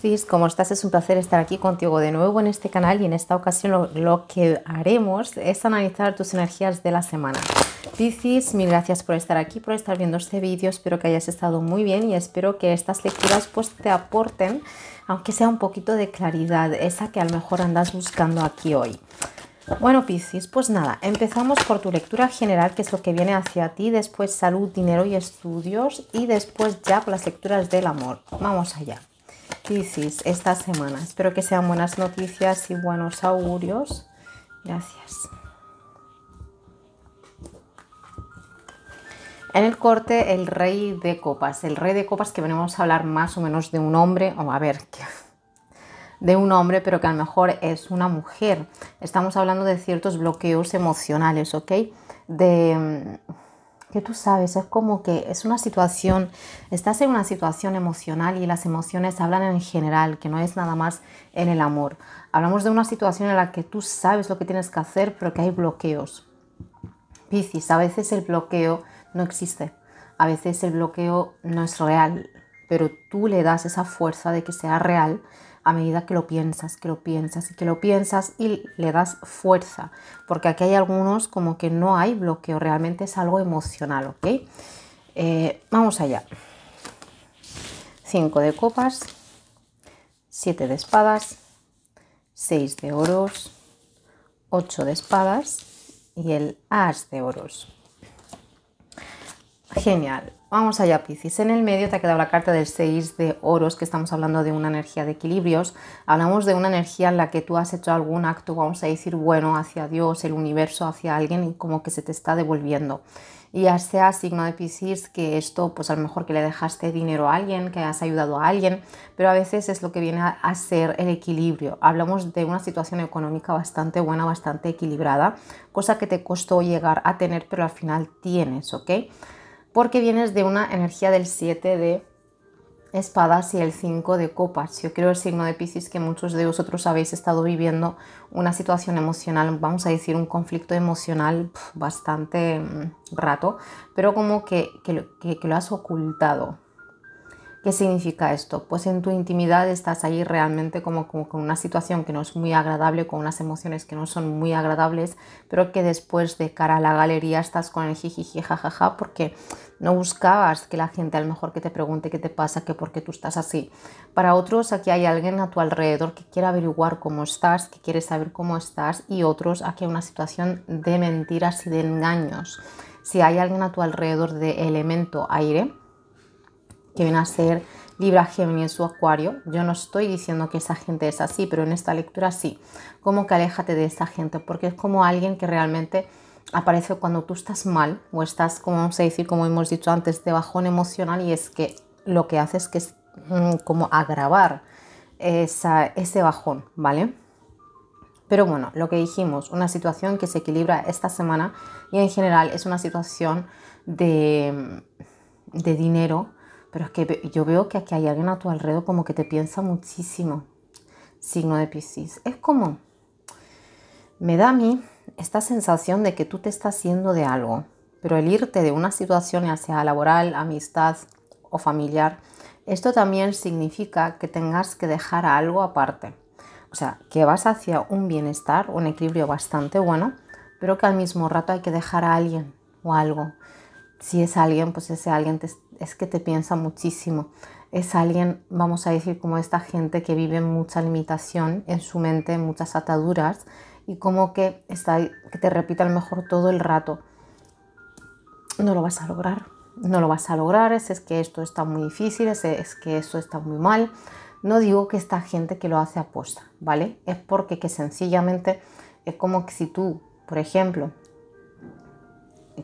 Piscis, ¿cómo estás? Es un placer estar aquí contigo de nuevo en este canal y en esta ocasión lo, que haremos es analizar tus energías de la semana. Piscis, mil gracias por estar aquí, por estar viendo este vídeo, espero que hayas estado muy bien y espero que estas lecturas pues te aporten, aunque sea un poquito de claridad, esa que a lo mejor andas buscando aquí hoy. Bueno, Piscis, pues nada, empezamos por tu lectura general, que es lo que viene hacia ti, después salud, dinero y estudios, y después ya por las lecturas del amor. Vamos allá. Piscis esta semana. Espero que sean buenas noticias y buenos augurios. Gracias. En el corte, el rey de copas. El rey de copas que venimos a hablar más o menos de un hombre, o a ver, de un hombre, pero que a lo mejor es una mujer. Estamos hablando de ciertos bloqueos emocionales, ¿ok? De mm, que tú sabes, es como que es una situación, estás en una situación emocional y las emociones hablan en general, que no es nada más en el amor. Hablamos de una situación en la que tú sabes lo que tienes que hacer, pero que hay bloqueos. Piscis, a veces el bloqueo no existe, a veces el bloqueo no es real, pero tú le das esa fuerza de que sea real a medida que lo piensas, que lo piensas y que lo piensas y le das fuerza, porque aquí hay algunos como que no hay bloqueo, realmente es algo emocional, ¿ok? Eh, vamos allá. 5 de copas, 7 de espadas, 6 de oros, 8 de espadas y el as de oros. Genial. Vamos allá, Piscis. En el medio te ha quedado la carta del 6 de oros, que estamos hablando de una energía de equilibrios. Hablamos de una energía en la que tú has hecho algún acto, vamos a decir, bueno, hacia Dios, el universo, hacia alguien, y como que se te está devolviendo. Y ya sea signo de Piscis, que esto, pues a lo mejor que le dejaste dinero a alguien, que has ayudado a alguien, pero a veces es lo que viene a ser el equilibrio. Hablamos de una situación económica bastante buena, bastante equilibrada, cosa que te costó llegar a tener, pero al final tienes, ¿ok? porque vienes de una energía del 7 de espadas y el 5 de copas. Yo creo el signo de Pisces que muchos de vosotros habéis estado viviendo una situación emocional, vamos a decir un conflicto emocional bastante mm, rato, pero como que, que lo has ocultado, ¿Qué significa esto? Pues en tu intimidad estás ahí realmente como, con una situación que no es muy agradable, con unas emociones que no son muy agradables, pero que después de cara a la galería estás con el jijiji jajaja porque no buscabas que la gente a lo mejor que te pregunte qué te pasa, que por qué tú estás así. Para otros aquí hay alguien a tu alrededor que quiere averiguar cómo estás, que quiere saber cómo estás y otros aquí hay una situación de mentiras y de engaños. Si hay alguien a tu alrededor de elemento aire, que viene a ser Libra, Gemini en su Acuario. Yo no estoy diciendo que esa gente es así, pero en esta lectura sí. Como que aléjate de esa gente, porque es como alguien que realmente aparece cuando tú estás mal o estás, como vamos a decir, como hemos dicho antes, de bajón emocional y es que lo que hace es que es mm, como agravar ese bajón, ¿vale? Pero bueno, lo que dijimos, una situación que se equilibra esta semana y en general es una situación de, de dinero pero es que yo veo que aquí hay alguien a tu alrededor como que te piensa muchísimo. Signo de Piscis. Es como, me da a mí esta sensación de que tú te estás haciendo de algo, pero el irte de una situación ya sea laboral, amistad o familiar, esto también significa que tengas que dejar algo aparte. O sea, que vas hacia un bienestar, un equilibrio bastante bueno, pero que al mismo rato hay que dejar a alguien o algo. Si es alguien, pues ese alguien te, es que te piensa muchísimo. Es alguien, vamos a decir, como esta gente que vive mucha limitación en su mente, muchas ataduras y como que, está, que te repita al mejor todo el rato. No lo vas a lograr, no lo vas a lograr, es, es que esto está muy difícil, es, que esto está muy mal. No digo que esta gente que lo hace aposta, ¿vale? Es porque que sencillamente es como que si tú, por ejemplo,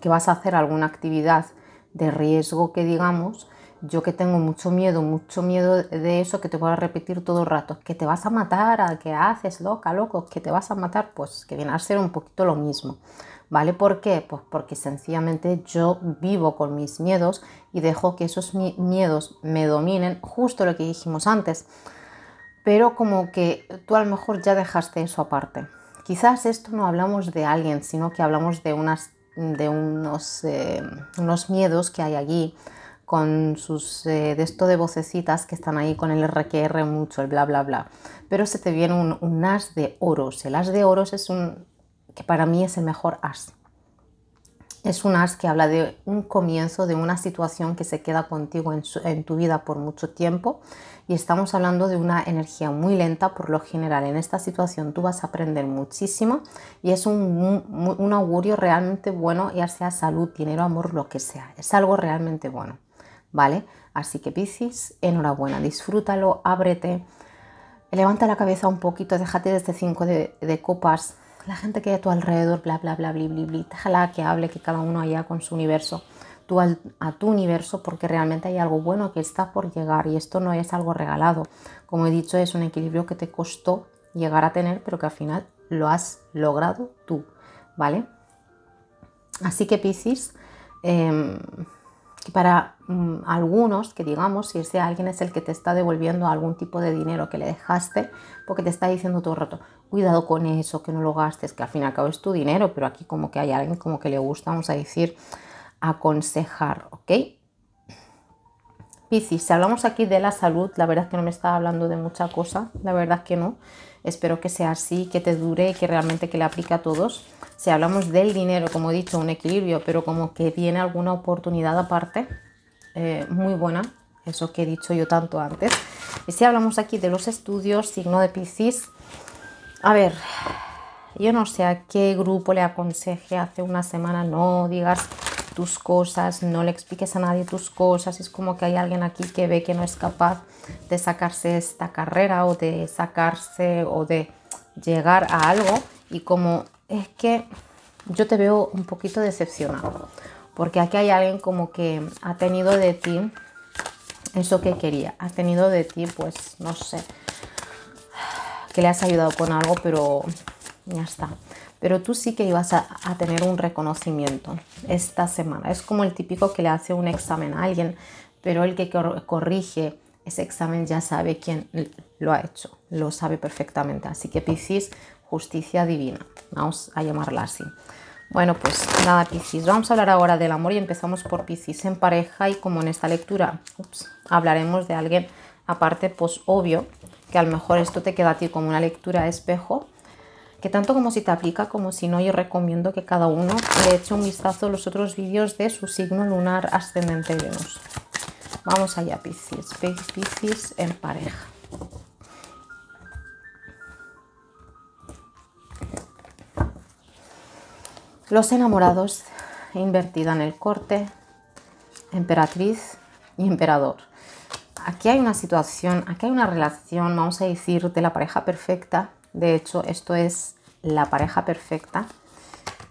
que vas a hacer alguna actividad de riesgo que digamos, yo que tengo mucho miedo, mucho miedo de eso que te voy a repetir todo el rato, que te vas a matar, a que haces loca, loco, que te vas a matar, pues que viene a ser un poquito lo mismo. ¿Vale? ¿Por qué? Pues porque sencillamente yo vivo con mis miedos y dejo que esos miedos me dominen, justo lo que dijimos antes. Pero como que tú a lo mejor ya dejaste eso aparte. Quizás esto no hablamos de alguien, sino que hablamos de unas de eh, unos, miedos que hay allí con sus eh, de esto de vocecitas que están ahí con el RQR mucho, el bla bla bla. Pero se te viene un, un as de oros. El as de oros es un que para mí es el mejor as. Es un as que habla de un comienzo, de una situación que se queda contigo en, tu vida por mucho tiempo y estamos hablando de una energía muy lenta por lo general. En esta situación tú vas a aprender muchísimo y es un, augurio realmente bueno, ya sea salud, dinero, amor, lo que sea. Es algo realmente bueno, ¿vale? Así que Piscis, enhorabuena, disfrútalo, ábrete, levanta la cabeza un poquito, déjate de este 5 de copas, la gente que hay a tu alrededor, bla, bla, bla, bla, bla, bla. Ojalá que hable, que cada uno haya con su universo, tú a tu universo, porque realmente hay algo bueno que está por llegar y esto no es algo regalado. Como he dicho, es un equilibrio que te costó llegar a tener, pero que al final lo has logrado tú, ¿vale? Así que Piscis, eh, para mm, algunos, que digamos, si ese alguien es el que te está devolviendo algún tipo de dinero que le dejaste, porque te está diciendo todo el rato, cuidado con eso, que no lo gastes, que al fin y al cabo es tu dinero, pero aquí como que hay alguien como que le gusta, vamos a decir, aconsejar, ¿ok? Piscis, si hablamos aquí de la salud, la verdad es que no me está hablando de mucha cosa, la verdad que no, Espero que sea así, que te dure y que realmente que le aplique a todos. Si hablamos del dinero, como he dicho, un equilibrio, pero como que viene alguna oportunidad aparte, eh, muy buena, eso que he dicho yo tanto antes. Y si hablamos aquí de los estudios, signo de Piscis, a ver, yo no sé a qué grupo le aconseje hace una semana, no digas tus cosas, no le expliques a nadie tus cosas, es como que hay alguien aquí que ve que no es capaz de sacarse esta carrera o de sacarse o de llegar a algo y como es que yo te veo un poquito decepcionado porque aquí hay alguien como que ha tenido de ti eso que quería, ha tenido de ti pues no sé, que le has ayudado con algo pero ya está pero tú sí que ibas a, tener un reconocimiento esta semana. Es como el típico que le hace un examen a alguien, pero el que corrige ese examen ya sabe quién lo ha hecho, lo sabe perfectamente. Así que Piscis, justicia divina, vamos a llamarla así. Bueno, pues nada, Piscis, vamos a hablar ahora del amor y empezamos por Piscis en pareja y como en esta lectura hablaremos de alguien aparte, pues obvio, que a lo mejor esto te queda a ti como una lectura de espejo, que tanto como si te aplica como si no, yo recomiendo que cada uno le eche un vistazo a los otros vídeos de su signo lunar ascendente Venus. Vamos allá, Piscis. Piscis en pareja. Los enamorados, invertida en el corte, emperatriz y emperador. Aquí hay una situación, aquí hay una relación, vamos a decir, de la pareja perfecta de hecho, esto es la pareja perfecta,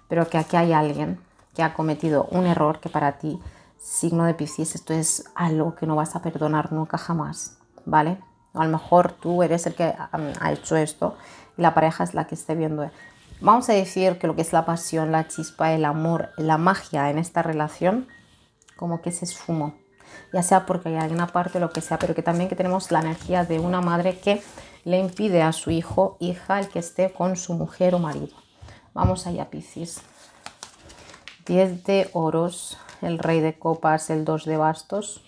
pero que aquí hay alguien que ha cometido un error que para ti, signo de Piscis, esto es algo que no vas a perdonar nunca jamás, ¿vale? A lo mejor tú eres el que um, ha hecho esto y la pareja es la que esté viendo. Vamos a decir que lo que es la pasión, la chispa, el amor, la magia en esta relación, como que se esfumó. Ya sea porque hay alguien aparte o lo que sea, pero que también tenemos la energía de una madre que le impide a su hijo, hija, el que esté con su mujer o marido. Vamos allá, Piscis. 10 de oros, el rey de copas, el 2 de bastos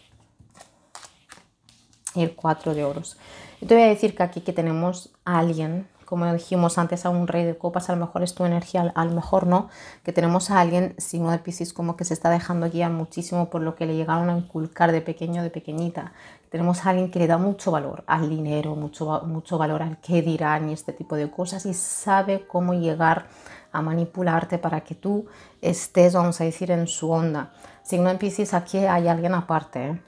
y el 4 de oros. Yo te voy a decir que aquí que tenemos a alguien, como dijimos antes, a un rey de copas, a lo mejor es tu energía, a lo mejor no, que tenemos a alguien, sino de Piscis, como que se está dejando guiar muchísimo por lo que le llegaron a inculcar de pequeño, de pequeñita, tenemos a alguien que le da mucho valor al dinero, mucho, mucho valor al qué dirán y este tipo de cosas y sabe cómo llegar a manipularte para que tú estés, vamos a decir, en su onda. Si no empieces, aquí hay alguien aparte. ¿eh?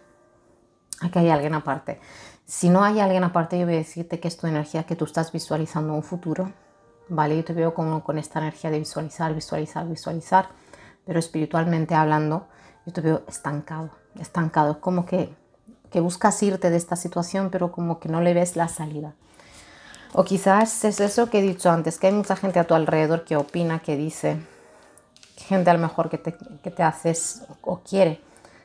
Aquí hay alguien aparte. Si no hay alguien aparte, yo voy a decirte que es tu energía, que tú estás visualizando un futuro. ¿Vale? Yo te veo como con esta energía de visualizar, visualizar, visualizar. Pero espiritualmente hablando, yo te veo estancado. Estancado. Como que que buscas irte de esta situación, pero como que no le ves la salida. O quizás es eso que he dicho antes, que hay mucha gente a tu alrededor que opina, que dice, gente a lo mejor que te, haces o quiere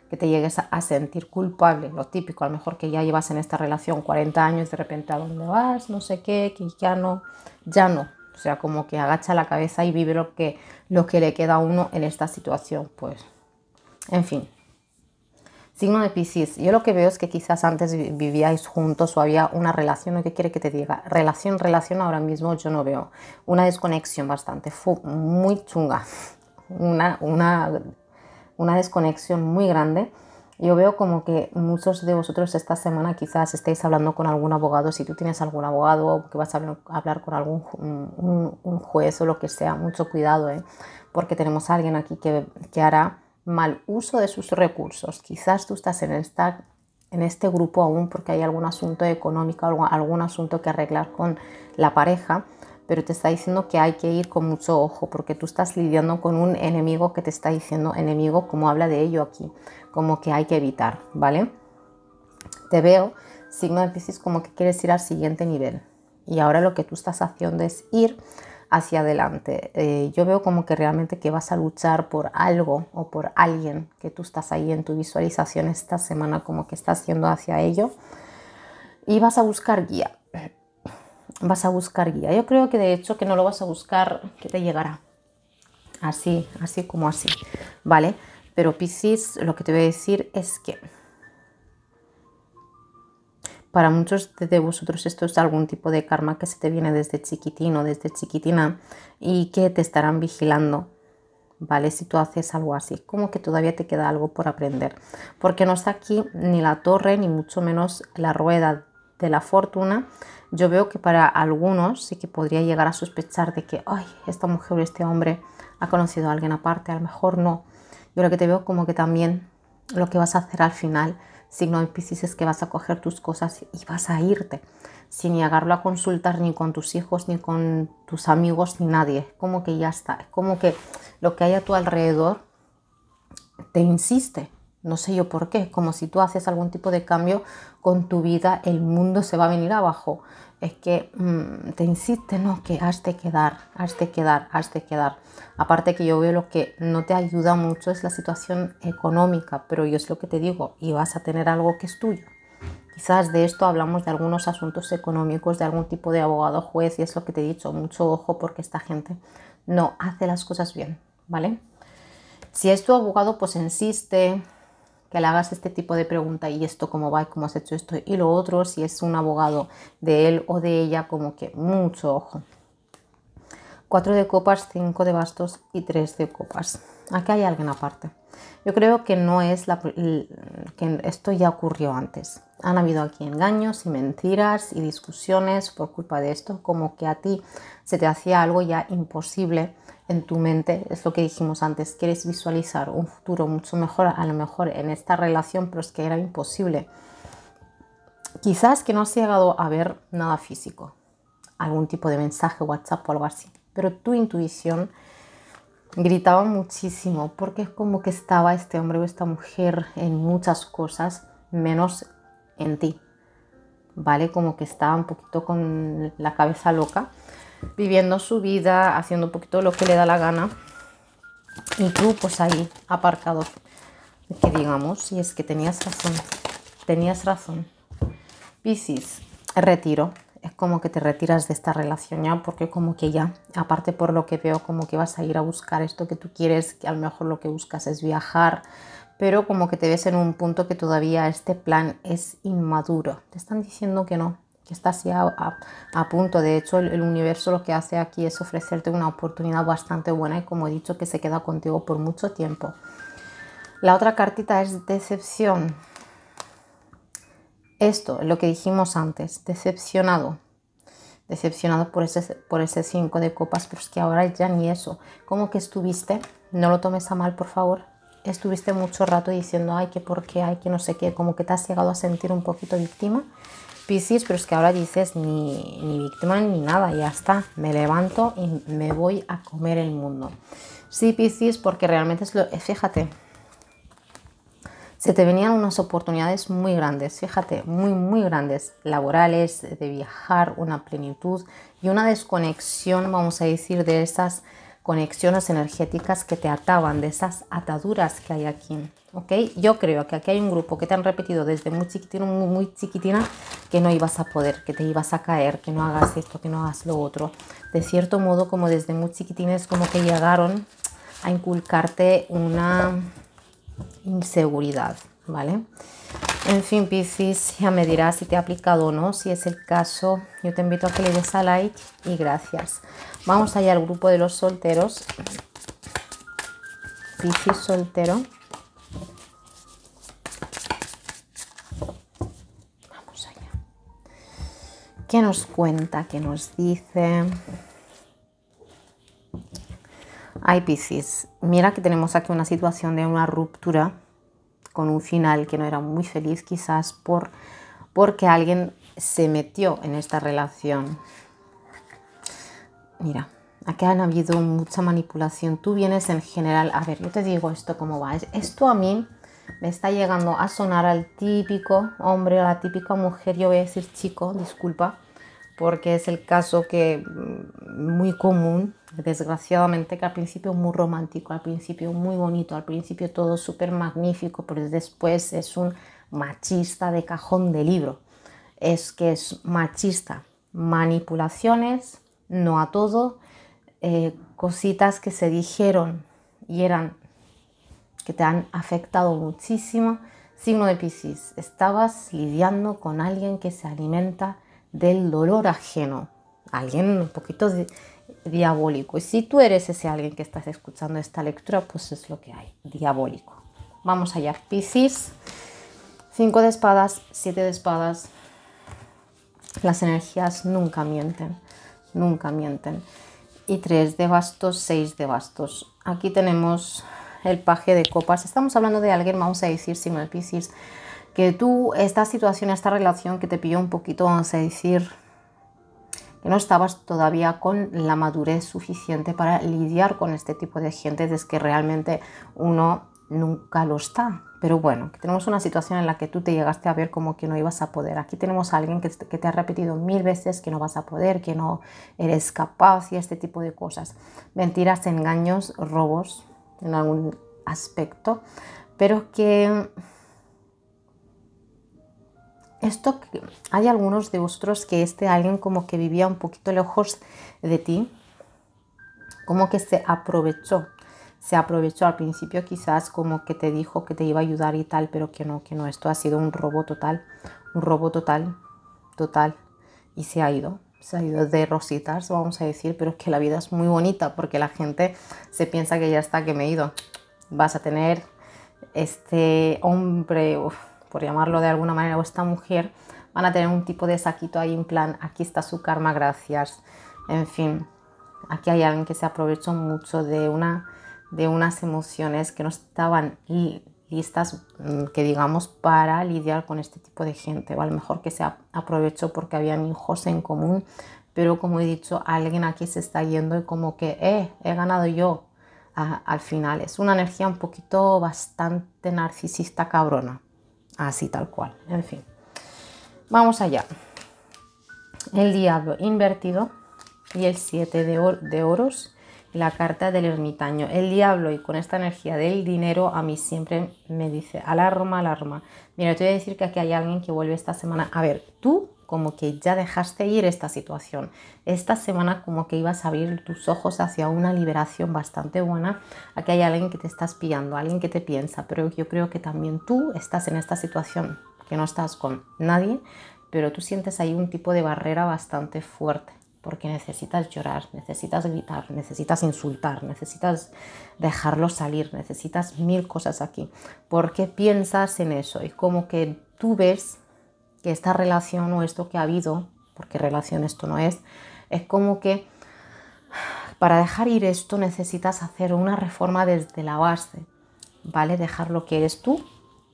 que te llegues a, sentir culpable, lo típico, a lo mejor que ya llevas en esta relación 40 años, de repente a dónde vas, no sé qué, que ya no, ya no. O sea, como que agacha la cabeza y vive lo que, lo que le queda a uno en esta situación, pues, en fin, Signo de Pisces. Yo lo que veo es que quizás antes vivíais juntos o había una relación, o qué quiere que te diga. Relación, relación ahora mismo yo no veo. Una desconexión bastante, muy chunga. Una, una, una desconexión muy grande. Yo veo como que muchos de vosotros esta semana quizás estéis hablando con algún abogado, si tú tienes algún abogado o que vas a hablar con algún un, juez o lo que sea, mucho cuidado, ¿eh? porque tenemos alguien aquí que hará mal uso de sus recursos. Quizás tú estás en, en este grupo aún porque hay algún asunto económico, algún, algún asunto que arreglar con la pareja, pero te está diciendo que hay que ir con mucho ojo porque tú estás lidiando con un enemigo que te está diciendo enemigo como habla de ello aquí, como que hay que evitar, ¿vale? Te veo, signo de como que quieres ir al siguiente nivel. Y ahora lo que tú estás haciendo es ir hacia adelante. Eh, yo veo como que realmente que vas a luchar por algo o por alguien que tú estás ahí en tu visualización esta semana, como que estás yendo hacia ello. Y vas a buscar guía. Vas a buscar guía. Yo creo que de hecho que no lo vas a buscar, que te llegará. Así, así como así. ¿Vale? Pero Piscis, lo que te voy a decir es que para muchos de vosotros esto es algún tipo de karma que se te viene desde chiquitín desde chiquitina y que te estarán vigilando, ¿vale? Si tú haces algo así, como que todavía te queda algo por aprender. Porque no está aquí ni la torre, ni mucho menos la rueda de la fortuna. Yo veo que para algunos sí que podría llegar a sospechar de que, ay, esta mujer o este hombre ha conocido a alguien aparte, a lo mejor no. Yo lo que te veo como que también lo que vas a hacer al final Signo no Pisces es que vas a coger tus cosas y vas a irte, sin llegarlo a consultar ni con tus hijos, ni con tus amigos, ni nadie. Es como que ya está, es como que lo que hay a tu alrededor te insiste. No sé yo por qué, como si tú haces algún tipo de cambio con tu vida, el mundo se va a venir abajo. Es que mm, te insiste, ¿no? Que has de quedar, has de quedar, has de quedar. Aparte que yo veo lo que no te ayuda mucho es la situación económica, pero yo es lo que te digo, y vas a tener algo que es tuyo. Quizás de esto hablamos de algunos asuntos económicos, de algún tipo de abogado, juez, y es lo que te he dicho, mucho ojo porque esta gente no hace las cosas bien, ¿vale? Si es tu abogado, pues insiste, que le hagas este tipo de pregunta y esto cómo va, y cómo has hecho esto y lo otro, si es un abogado de él o de ella, como que mucho ojo. cuatro de copas, cinco de bastos y tres de copas. Aquí hay alguien aparte. Yo creo que no es la que esto ya ocurrió antes. Han habido aquí engaños y mentiras y discusiones por culpa de esto, como que a ti se te hacía algo ya imposible en tu mente, es lo que dijimos antes, quieres visualizar un futuro mucho mejor, a lo mejor en esta relación, pero es que era imposible. Quizás que no has llegado a ver nada físico, algún tipo de mensaje, WhatsApp o algo así, pero tu intuición gritaba muchísimo porque es como que estaba este hombre o esta mujer en muchas cosas menos en ti, ¿vale? Como que estaba un poquito con la cabeza loca viviendo su vida, haciendo un poquito lo que le da la gana. Y tú, pues ahí, aparcado. Que digamos, si es que tenías razón. Tenías razón. Piscis, retiro. Es como que te retiras de esta relación ya, porque como que ya, aparte por lo que veo, como que vas a ir a buscar esto que tú quieres, que a lo mejor lo que buscas es viajar, pero como que te ves en un punto que todavía este plan es inmaduro. Te están diciendo que no, Está estás ya a, punto. De hecho, el, universo lo que hace aquí es ofrecerte una oportunidad bastante buena y como he dicho, que se queda contigo por mucho tiempo. La otra cartita es decepción. Esto lo que dijimos antes, decepcionado. Decepcionado por ese, por cinco de copas, pero es que ahora ya ni eso. Como que estuviste, no lo tomes a mal, por favor, estuviste mucho rato diciendo, ay, que por qué, ay, que no sé qué, como que te has llegado a sentir un poquito víctima Piscis, pero es que ahora dices ni, víctima ni nada, ya está, me levanto y me voy a comer el mundo. Sí, Piscis, porque realmente es lo... Eh, fíjate, se te venían unas oportunidades muy grandes, fíjate, muy, muy grandes, laborales, de viajar, una plenitud y una desconexión, vamos a decir, de esas conexiones energéticas que te ataban, de esas ataduras que hay aquí. ¿ok? Yo creo que aquí hay un grupo que te han repetido desde muy chiquitina, muy, chiquitina, que no ibas a poder, que te ibas a caer, que no hagas esto, que no hagas lo otro. De cierto modo, como desde muy chiquitina es como que llegaron a inculcarte una inseguridad, ¿vale? En fin, Piscis, ya me dirás si te ha aplicado o no. Si es el caso, yo te invito a que le des a like y gracias. Vamos allá al grupo de los solteros. Piscis soltero. Vamos allá. ¿Qué nos cuenta? ¿Qué nos dice? Ay, Piscis, mira que tenemos aquí una situación de una ruptura con un final que no era muy feliz quizás por, porque alguien se metió en esta relación. Mira, aquí han habido mucha manipulación. Tú vienes en general, a ver, yo te digo esto como va. Esto a mí me está llegando a sonar al típico hombre o la típica mujer, yo voy a decir chico, disculpa porque es el caso que mm, muy común, desgraciadamente, que al principio muy romántico, al principio muy bonito, al principio todo súper magnífico, pero después es un machista de cajón de libro. Es que es machista. Manipulaciones, no a todo, eh, cositas que se dijeron y eran que te han afectado muchísimo. Signo de Piscis, estabas lidiando con alguien que se alimenta del dolor ajeno, alguien un poquito diabólico. Y si tú eres ese alguien que estás escuchando esta lectura, pues es lo que hay, diabólico. Vamos allá, Piscis. 5 de espadas, 7 de espadas. Las energías nunca mienten, nunca mienten. Y 3 de bastos, 6 de bastos. Aquí tenemos el paje de copas. Estamos hablando de alguien, vamos a decir, no el Piscis, que tú, esta situación, esta relación que te pilló un poquito, vamos a decir, que no estabas todavía con la madurez suficiente para lidiar con este tipo de gente, es que realmente uno nunca lo está. Pero bueno, tenemos una situación en la que tú te llegaste a ver como que no ibas a poder. Aquí tenemos a alguien que, que te ha repetido mil veces que no vas a poder, que no eres capaz y este tipo de cosas. Mentiras, engaños, robos en algún aspecto, pero que esto, hay algunos de vosotros que este alguien como que vivía un poquito lejos de ti, como que se aprovechó, se aprovechó al principio quizás como que te dijo que te iba a ayudar y tal, pero que no, que no, esto ha sido un robo total, un robo total, total, y se ha ido, se ha ido de rositas, vamos a decir, pero es que la vida es muy bonita porque la gente se piensa que ya está, que me he ido, vas a tener este hombre, por llamarlo de alguna manera, o esta mujer, van a tener un tipo de saquito ahí en plan, aquí está su karma, gracias. En fin, aquí hay alguien que se aprovechó mucho de, una, de unas emociones que no estaban listas, mm, que digamos, para lidiar con este tipo de gente. O a lo mejor que se aprovechó porque habían hijos en común, pero como he dicho, alguien aquí se está yendo y como que, eh, he ganado yo. al final es una energía un poquito bastante narcisista cabrona así tal cual, en fin. Vamos allá. El diablo invertido y el 7 de, de oros la carta del ermitaño. El diablo y con esta energía del dinero a mí siempre me dice alarma, alarma. Mira, te voy a decir que aquí hay alguien que vuelve esta semana. A ver, tú como que ya dejaste ir esta situación. Esta semana como que ibas a abrir tus ojos hacia una liberación bastante buena, Aquí hay alguien que te está espiando, alguien que te piensa, pero yo creo que también tú estás en esta situación, que no estás con nadie, pero tú sientes ahí un tipo de barrera bastante fuerte porque necesitas llorar, necesitas gritar, necesitas insultar, necesitas dejarlo salir, necesitas mil cosas aquí, porque piensas en eso y como que tú ves que esta relación o esto que ha habido, porque relación esto no es, es como que para dejar ir esto necesitas hacer una reforma desde la base, ¿vale? Dejar lo que eres tú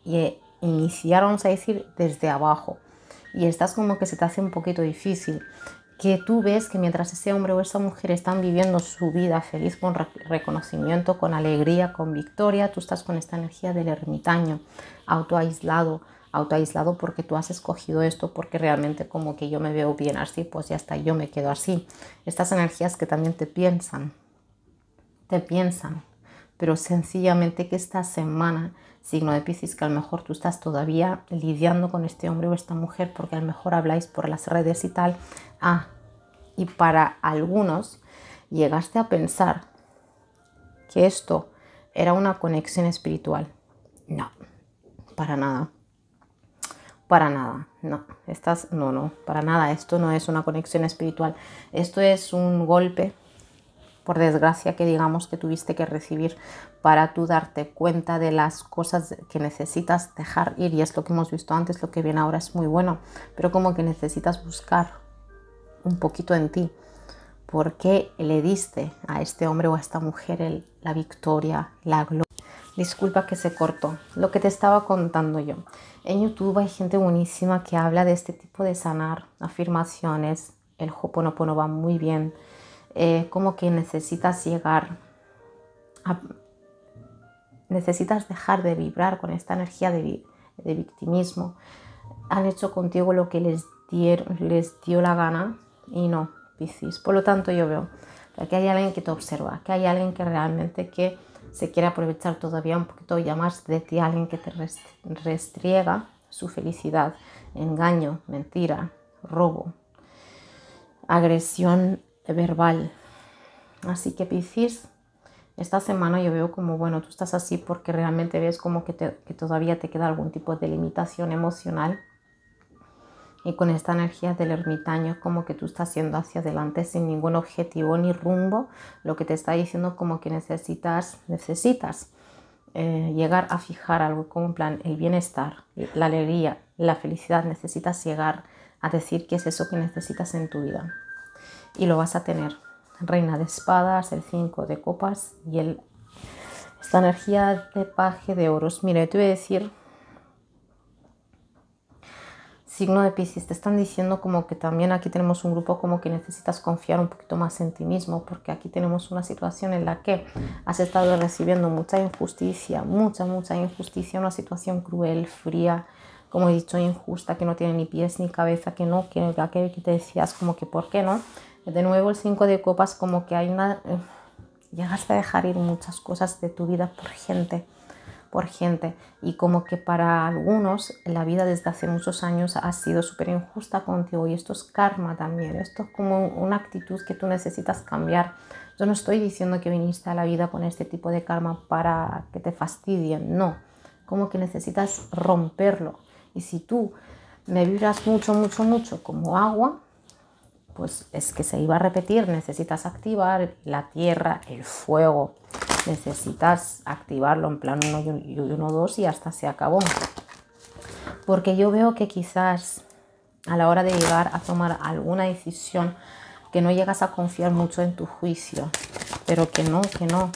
y eh, iniciar, vamos a decir, desde abajo. Y estás como que se te hace un poquito difícil. Que tú ves que mientras ese hombre o esa mujer están viviendo su vida feliz, con reconocimiento, con alegría, con victoria, tú estás con esta energía del ermitaño, autoaislado, aislado autoaislado porque tú has escogido esto, porque realmente como que yo me veo bien así, pues ya está, yo me quedo así. Estas energías que también te piensan, te piensan, pero sencillamente que esta semana, signo de Piscis, que a lo mejor tú estás todavía lidiando con este hombre o esta mujer, porque a lo mejor habláis por las redes y tal, ah, y para algunos llegaste a pensar que esto era una conexión espiritual. No, para nada para nada, no, estás, no, no, para nada, esto no es una conexión espiritual, esto es un golpe, por desgracia, que digamos que tuviste que recibir para tú darte cuenta de las cosas que necesitas dejar ir, y es lo que hemos visto antes, lo que viene ahora es muy bueno, pero como que necesitas buscar un poquito en ti, por qué le diste a este hombre o a esta mujer la victoria, la gloria Disculpa que se cortó. Lo que te estaba contando yo. En YouTube hay gente buenísima que habla de este tipo de sanar, afirmaciones. El no va muy bien. Eh, como que necesitas llegar necesitas dejar de vibrar con esta energía de, victimismo. Han hecho contigo lo que les, dio la gana y no, Piscis. Por lo tanto, yo veo que hay alguien que te observa, que hay alguien que realmente que se quiere aprovechar todavía un poquito ya más de ti, alguien que te restriega su felicidad, engaño, mentira, robo, agresión verbal. Así que Piscis, esta semana yo veo como, bueno, tú estás así porque realmente ves como que, que todavía te queda algún tipo de limitación emocional y con esta energía del ermitaño como que tú estás yendo hacia adelante sin ningún objetivo ni rumbo, lo que te está diciendo como que necesitas, necesitas eh, llegar a fijar algo como un plan el bienestar, la alegría, la felicidad, necesitas llegar a decir qué es eso que necesitas en tu vida. Y lo vas a tener. Reina de espadas, el 5 de copas y el, esta energía de paje de oros. Mire, te voy a decir signo de Pisces, te están diciendo como que también aquí tenemos un grupo como que necesitas confiar un poquito más en ti mismo, porque aquí tenemos una situación en la que has estado recibiendo mucha injusticia, mucha, mucha injusticia, una situación cruel, fría, como he dicho, injusta, que no tiene ni pies ni cabeza, que no, que, que, que te decías como que por qué no. De nuevo el 5 de copas como que hay una... Eh, llegaste a dejar ir muchas cosas de tu vida por gente por gente y como que para algunos la vida desde hace muchos años ha sido súper injusta contigo y esto es karma también, esto es como una actitud que tú necesitas cambiar. Yo no estoy diciendo que viniste a la vida con este tipo de karma para que te fastidien, no, como que necesitas romperlo y si tú me vibras mucho, mucho, mucho como agua, pues es que se iba a repetir, necesitas activar la tierra, el fuego, necesitas activarlo en plan 1 y 1, 2 y hasta se acabó. Porque yo veo que quizás a la hora de llegar a tomar alguna decisión, que no llegas a confiar mucho en tu juicio, pero que no, que no.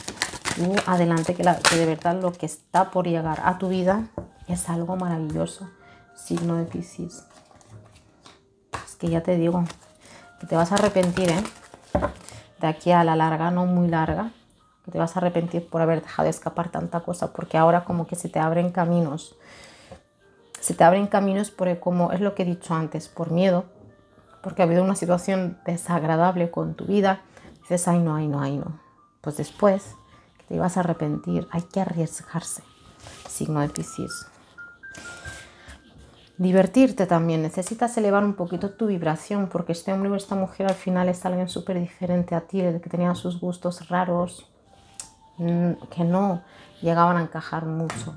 Tú adelante, que, de verdad lo que está por llegar a tu vida es algo maravilloso. Signo de Pisces. Es que ya te digo, que te vas a arrepentir, ¿eh? De aquí a la larga, no muy larga, te vas a arrepentir por haber dejado escapar tanta cosa, porque ahora como que se te abren caminos. Se te abren caminos por, como es lo que he dicho antes, por miedo, porque ha habido una situación desagradable con tu vida. Dices, ay no, ay no, ay no. Pues después te vas a arrepentir, hay que arriesgarse. Signo de Piscis. Divertirte también, necesitas elevar un poquito tu vibración porque este hombre o esta mujer al final es alguien súper diferente a ti, el que tenía sus gustos raros, Mm, que no llegaban a encajar mucho.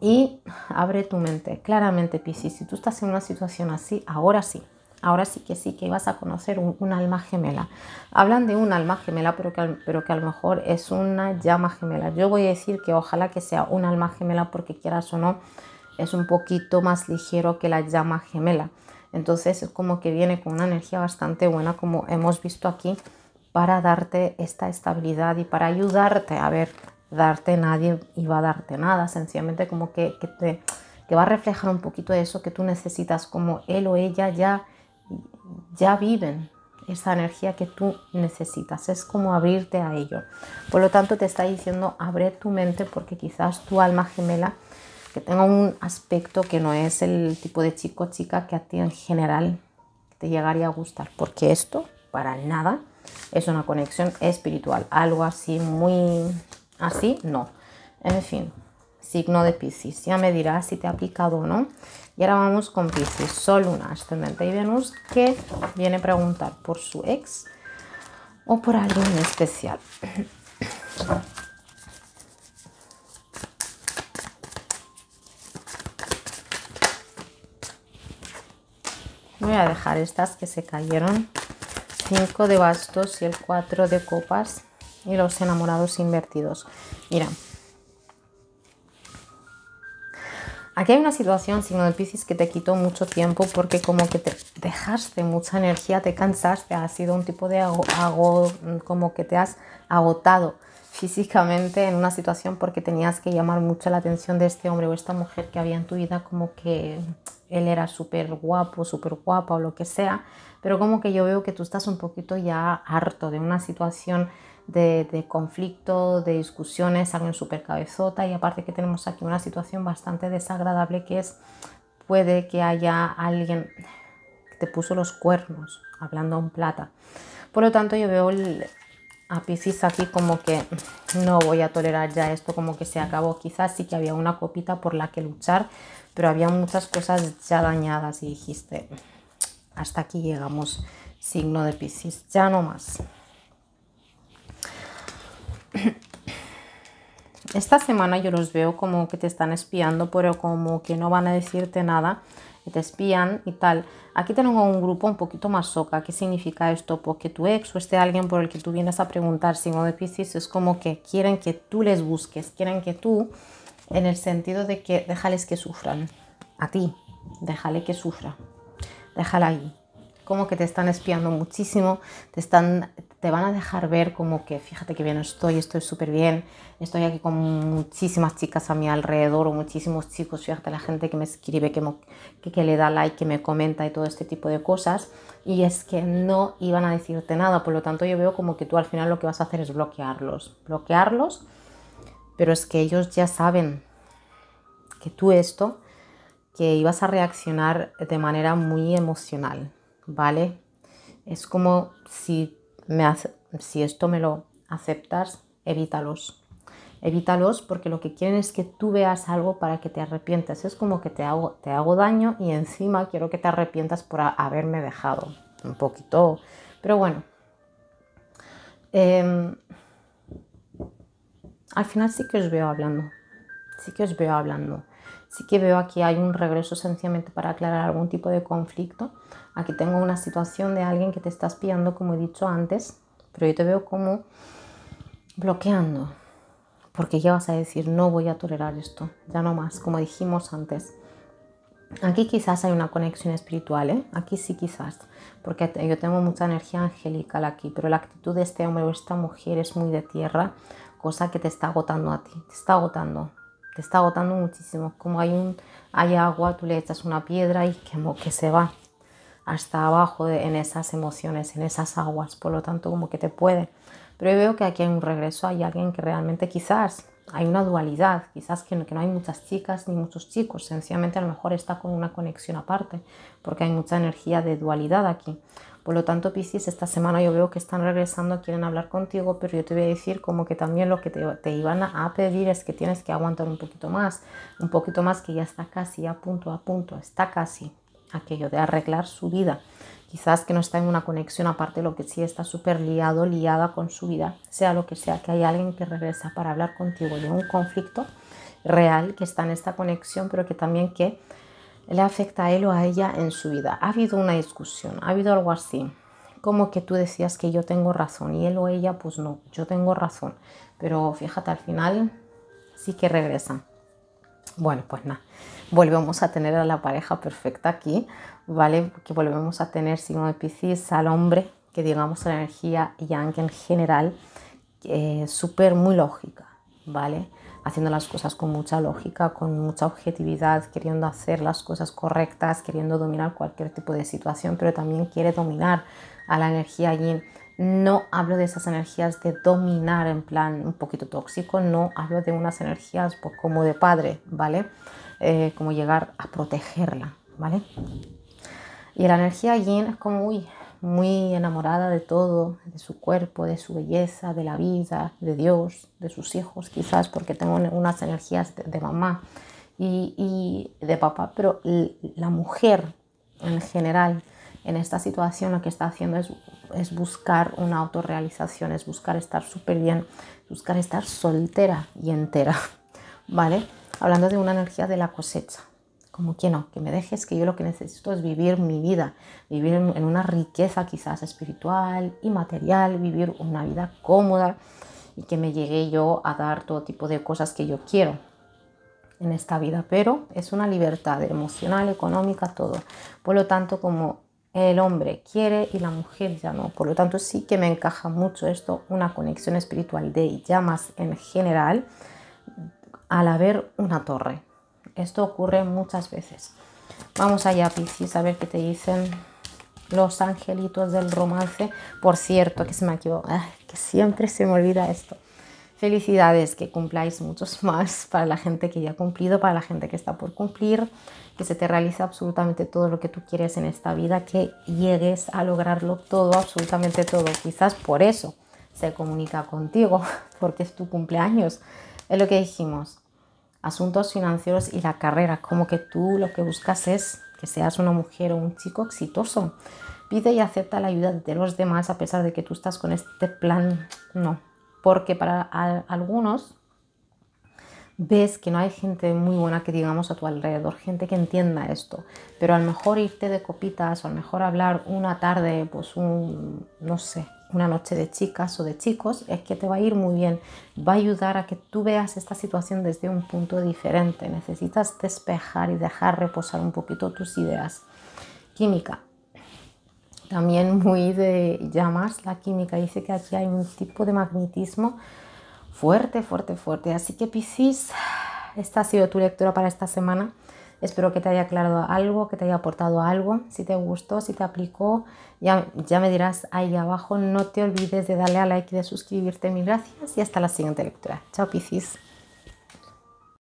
Y abre tu mente. Claramente, Piscis, si tú estás en una situación así, ahora sí, ahora sí que sí, que vas a conocer un, alma gemela. Hablan de un alma gemela, pero que, pero que a lo mejor es una llama gemela. Yo voy a decir que ojalá que sea un alma gemela porque quieras o no, es un poquito más ligero que la llama gemela. Entonces es como que viene con una energía bastante buena, como hemos visto aquí para darte esta estabilidad y para ayudarte a ver darte nadie y va a darte nada, sencillamente como que, te va a reflejar un poquito de eso que tú necesitas, como él o ella ya, ya viven esa energía que tú necesitas, es como abrirte a ello. Por lo tanto, te está diciendo, abre tu mente porque quizás tu alma gemela, que tenga un aspecto que no es el tipo de chico o chica que a ti en general te llegaría a gustar, porque esto, para nada, es una conexión espiritual. Algo así muy así, no. En fin, signo de Pisces. Ya me dirás si te ha aplicado o no. Y ahora vamos con Pisces. Sol, una Ascendente y Venus que viene a preguntar por su ex o por alguien especial. Voy a dejar estas que se cayeron 5 de bastos y el 4 de copas y los enamorados invertidos. Mira, Aquí hay una situación, signo de Pisces, que te quitó mucho tiempo porque como que te dejaste mucha energía, te cansaste, ha sido un tipo de hago, como que te has agotado físicamente en una situación porque tenías que llamar mucho la atención de este hombre o esta mujer que había en tu vida, como que él era súper guapo, súper guapa o lo que sea, pero como que yo veo que tú estás un poquito ya harto de una situación de, conflicto, de discusiones, alguien súper cabezota y aparte que tenemos aquí una situación bastante desagradable que es puede que haya alguien que te puso los cuernos, hablando en plata. Por lo tanto, yo veo el, a Pisces aquí como que no voy a tolerar ya esto, como que se acabó. Quizás sí que había una copita por la que luchar, pero había muchas cosas ya dañadas y dijiste, hasta aquí llegamos, signo de Pisces, ya no más. Esta semana yo los veo como que te están espiando, pero como que no van a decirte nada te espían y tal. Aquí tengo un grupo un poquito más soca. ¿Qué significa esto? Porque pues tu ex o este alguien por el que tú vienes a preguntar signo de Pisces es como que quieren que tú les busques, quieren que tú, en el sentido de que déjales que sufran a ti, déjale que sufra, déjala ahí como que te están espiando muchísimo, te, están, te van a dejar ver como que fíjate que bien estoy, estoy súper bien, estoy aquí con muchísimas chicas a mi alrededor o muchísimos chicos, fíjate la gente que me escribe, que, que le da like, que me comenta y todo este tipo de cosas. Y es que no iban a decirte nada, por lo tanto yo veo como que tú al final lo que vas a hacer es bloquearlos, bloquearlos, pero es que ellos ya saben que tú esto, que ibas a reaccionar de manera muy emocional, ¿vale? Es como si, me hace, si esto me lo aceptas, evítalos. Evítalos porque lo que quieren es que tú veas algo para que te arrepientas. Es como que te hago, daño y encima quiero que te arrepientas por haberme dejado. Un poquito. Pero bueno. Em, al final sí que os veo hablando. Sí que os veo hablando. Sí que veo aquí hay un regreso sencillamente para aclarar algún tipo de conflicto Aquí tengo una situación de alguien que te está espiando, como he dicho antes, pero yo te veo como bloqueando, porque ya vas a decir, no voy a tolerar esto, ya no más, como dijimos antes. Aquí quizás hay una conexión espiritual, ¿eh? aquí sí quizás, porque yo tengo mucha energía angelical aquí, pero la actitud de este hombre o esta mujer es muy de tierra, cosa que te está agotando a ti, te está agotando, te está agotando muchísimo, como hay, hay agua, tú le echas una piedra y que se va, hasta abajo en esas emociones, en esas aguas, por lo tanto como que te puede. Pero yo veo que aquí hay un regreso, hay alguien que realmente quizás hay una dualidad, quizás que no, hay muchas chicas ni muchos chicos, sencillamente a lo mejor está con una conexión aparte, porque hay mucha energía de dualidad aquí. Por lo tanto, Piscis, esta semana yo veo que están regresando, quieren hablar contigo, pero yo te voy a decir como que también lo que te, te iban a pedir es que tienes que aguantar un poquito más, un poquito más que ya está casi a punto, a punto, está casi, aquello de arreglar su vida. Quizás que no está en una conexión, aparte lo que sí está súper liado, liada con su vida, sea lo que sea, que hay alguien que regresa para hablar contigo de un conflicto real que está en esta conexión, pero que también que le afecta a él o a ella en su vida. Ha habido una discusión, ha habido algo así, como que tú decías que yo tengo razón y él o ella pues no, yo tengo razón, pero fíjate al final sí que regresan bueno, pues nada, volvemos a tener a la pareja perfecta aquí, ¿vale? Que volvemos a tener signo de Piscis al hombre, que digamos la energía yang en general, súper muy lógica, ¿vale? Haciendo las cosas con mucha lógica, con mucha objetividad, queriendo hacer las cosas correctas, queriendo dominar cualquier tipo de situación, pero también quiere dominar a la energía yin no hablo de esas energías de dominar en plan un poquito tóxico, no hablo de unas energías pues, como de padre, ¿vale? Eh, como llegar a protegerla, ¿vale? Y la energía yin es como, muy enamorada de todo, de su cuerpo, de su belleza, de la vida, de Dios, de sus hijos, quizás porque tengo unas energías de, mamá y, y, de papá, pero la mujer en general en esta situación lo que está haciendo es es buscar una autorrealización, es buscar estar súper bien, buscar estar soltera y entera, ¿vale? Hablando de una energía de la cosecha, como que no, que me dejes, que yo lo que necesito es vivir mi vida, vivir en una riqueza quizás espiritual y material, vivir una vida cómoda y que me llegue yo a dar todo tipo de cosas que yo quiero en esta vida, pero es una libertad emocional, económica, todo. Por lo tanto, como el hombre quiere y la mujer ya no. Por lo tanto, sí que me encaja mucho esto, una conexión espiritual de llamas en general, al haber una torre. Esto ocurre muchas veces. Vamos allá, Piscis, a ver qué te dicen los angelitos del romance. Por cierto, que se me ha ah, que siempre se me olvida esto. Felicidades, que cumpláis muchos más para la gente que ya ha cumplido, para la gente que está por cumplir, que se te realice absolutamente todo lo que tú quieres en esta vida, que llegues a lograrlo todo, absolutamente todo. Quizás por eso se comunica contigo, porque es tu cumpleaños. Es lo que dijimos, asuntos financieros y la carrera, como que tú lo que buscas es que seas una mujer o un chico exitoso. Pide y acepta la ayuda de los demás a pesar de que tú estás con este plan, no, porque para algunos ves que no hay gente muy buena que digamos a tu alrededor, gente que entienda esto, pero a lo mejor irte de copitas o a lo mejor hablar una tarde, pues un, no sé, una noche de chicas o de chicos, es que te va a ir muy bien, va a ayudar a que tú veas esta situación desde un punto diferente, necesitas despejar y dejar reposar un poquito tus ideas. Química, también muy de llamas, la química dice que aquí hay un tipo de magnetismo fuerte, fuerte, fuerte. Así que Piscis, esta ha sido tu lectura para esta semana. Espero que te haya aclarado algo, que te haya aportado algo. Si te gustó, si te aplicó, ya, ya me dirás ahí abajo. No te olvides de darle a like y de suscribirte. Mil gracias y hasta la siguiente lectura. Chao, Piscis.